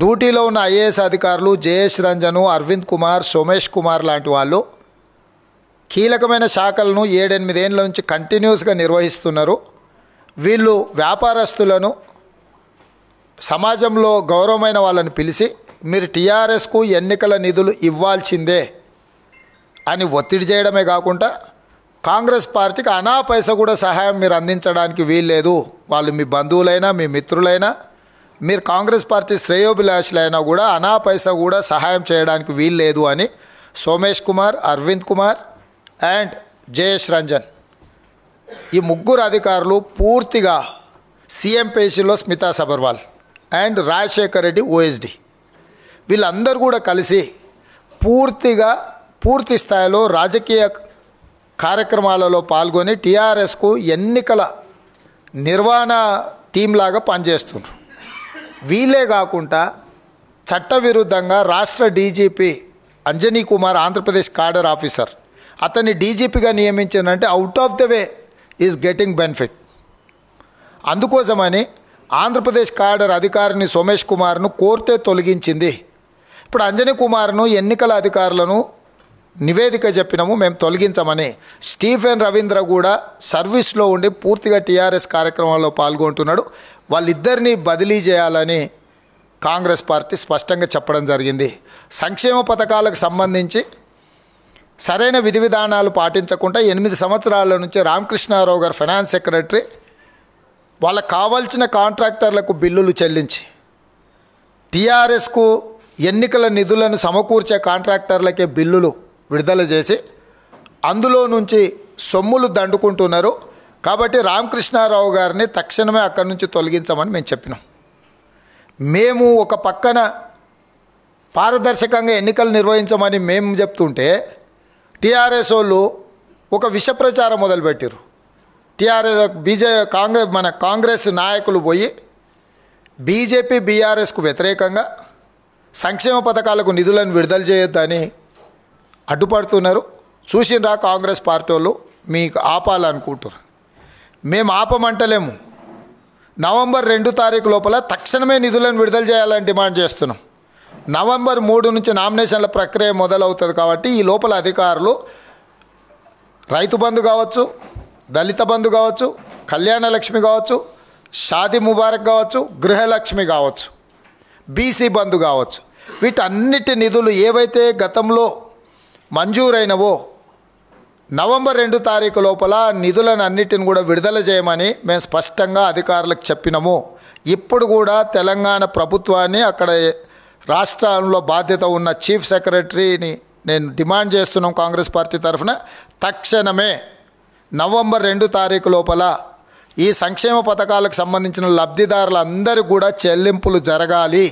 డ్యూటీలో ఉన్న ఐఏఎస్ అధికారులు జేఎస్ రంజను అరవింద్ కుమార్ సోమేష్ కుమార్ లాంటి వాళ్ళు కీలకమైన శాఖలను ఏడెనిమిదేళ్ళ నుంచి కంటిన్యూస్గా నిర్వహిస్తున్నారు వీళ్ళు వ్యాపారస్తులను సమాజంలో గౌరవమైన వాళ్ళని పిలిచి మీరు టీఆర్ఎస్కు ఎన్నికల నిధులు ఇవ్వాల్సిందే అని ఒత్తిడి చేయడమే కాకుండా కాంగ్రెస్ పార్టీకి అనా పైస కూడా సహాయం మీరు అందించడానికి వీల్లేదు వాళ్ళు మీ బంధువులైనా మీ మిత్రులైనా మీరు కాంగ్రెస్ పార్టీ శ్రేయోభిలాషులైనా కూడా అనా పైసా కూడా సహాయం చేయడానికి వీలు లేదు అని సోమేష్ కుమార్ అరవింద్ కుమార్ అండ్ జయేష్ రంజన్ ఈ ముగ్గురు అధికారులు పూర్తిగా సీఎం సీఎంపీసీలో స్మితా సబర్వాల్ అండ్ రాజశేఖర్ రెడ్డి ఓఎస్డి వీళ్ళందరూ కూడా కలిసి పూర్తిగా పూర్తి స్థాయిలో రాజకీయ కార్యక్రమాలలో పాల్గొని టీఆర్ఎస్కు ఎన్నికల నిర్వహణ టీంలాగా పనిచేస్తున్నారు వీళ్ళే కాకుండా చట్టవిరుద్ధంగా రాష్ట్ర DGP Anjani Kumar Andhra Pradesh cadre officer అతన్ని డీజీపీగా నియమించిందంటే out of the way is getting benefit అందుకోసమని ఆంధ్రప్రదేశ్ కాడర్ అధికారిని సోమేష్ కుమార్ను కోర్టే తొలగించింది ఇప్పుడు అంజనీ కుమార్ను ఎన్నికల అధికారులను నివేదిక చెప్పినాము మేము తొలగించమని స్టీఫెన్ రవీంద్ర కూడా సర్వీస్లో ఉండి పూర్తిగా టీఆర్ఎస్ కార్యక్రమాల్లో పాల్గొంటున్నాడు వాళ్ళిద్దరినీ బదిలీ చేయాలని కాంగ్రెస్ పార్టీ స్పష్టంగా చెప్పడం జరిగింది సంక్షేమ పథకాలకు సంబంధించి సరైన విధి విధానాలు పాటించకుండా ఎనిమిది సంవత్సరాల నుంచి రామకృష్ణారావు గారు ఫైనాన్స్ సెక్రటరీ వాళ్ళకు కావాల్సిన కాంట్రాక్టర్లకు బిల్లులు చెల్లించి టీఆర్ఎస్కు ఎన్నికల నిధులను సమకూర్చే కాంట్రాక్టర్లకే బిల్లులు విడుదల చేసి అందులో నుంచి సొమ్ములు దండుకుంటున్నారు కాబట్టి రామకృష్ణారావు గారిని తక్షణమే అక్కడి నుంచి తొలగించమని మేము చెప్పినాం మేము ఒక పక్కన పారదర్శకంగా ఎన్నికలు నిర్వహించమని మేము చెప్తుంటే టీఆర్ఎస్ వాళ్ళు ఒక విష ప్రచారం మొదలుపెట్టారు టీఆర్ఎస్ బీజే కాంగ్రెస్ మన కాంగ్రెస్ నాయకులు పోయి బీజేపీ బీఆర్ఎస్కు వ్యతిరేకంగా సంక్షేమ పథకాలకు నిధులను విడుదల చేయొద్దని అడ్డుపడుతున్నారు చూసిండ్రా కాంగ్రెస్ పార్టీ వాళ్ళు మీకు ఆపాలనుకుంటారు మేము ఆపమంటలేము నవంబర్ రెండు తారీఖు లోపల తక్షణమే నిధులను విడుదల చేయాలని డిమాండ్ చేస్తున్నాం నవంబర్ మూడు నుంచి నామినేషన్ల ప్రక్రియ మొదలవుతుంది కాబట్టి ఈ లోపల అధికారులు రైతు బంధు కావచ్చు దళిత బంధు కావచ్చు కళ్యాణ లక్ష్మి కావచ్చు షాది ముబారక్ కావచ్చు గృహలక్ష్మి కావచ్చు బీసీ బంధు కావచ్చు వీటన్నిటి నిధులు ఏవైతే గతంలో మంజూరైనవో నవంబర్ రెండు తారీఖు లోపల నిధులను అన్నిటిని కూడా విడుదల చేయమని మేము స్పష్టంగా అధికారులకు చెప్పినాము ఇప్పుడు కూడా తెలంగాణ ప్రభుత్వాన్ని అక్కడ రాష్ట్రంలో బాధ్యత ఉన్న చీఫ్ సెక్రటరీని నేను డిమాండ్ చేస్తున్నాం కాంగ్రెస్ పార్టీ తరఫున తక్షణమే నవంబర్ రెండు తారీఖు లోపల ఈ సంక్షేమ పథకాలకు సంబంధించిన లబ్ధిదారులందరూ కూడా చెల్లింపులు జరగాలి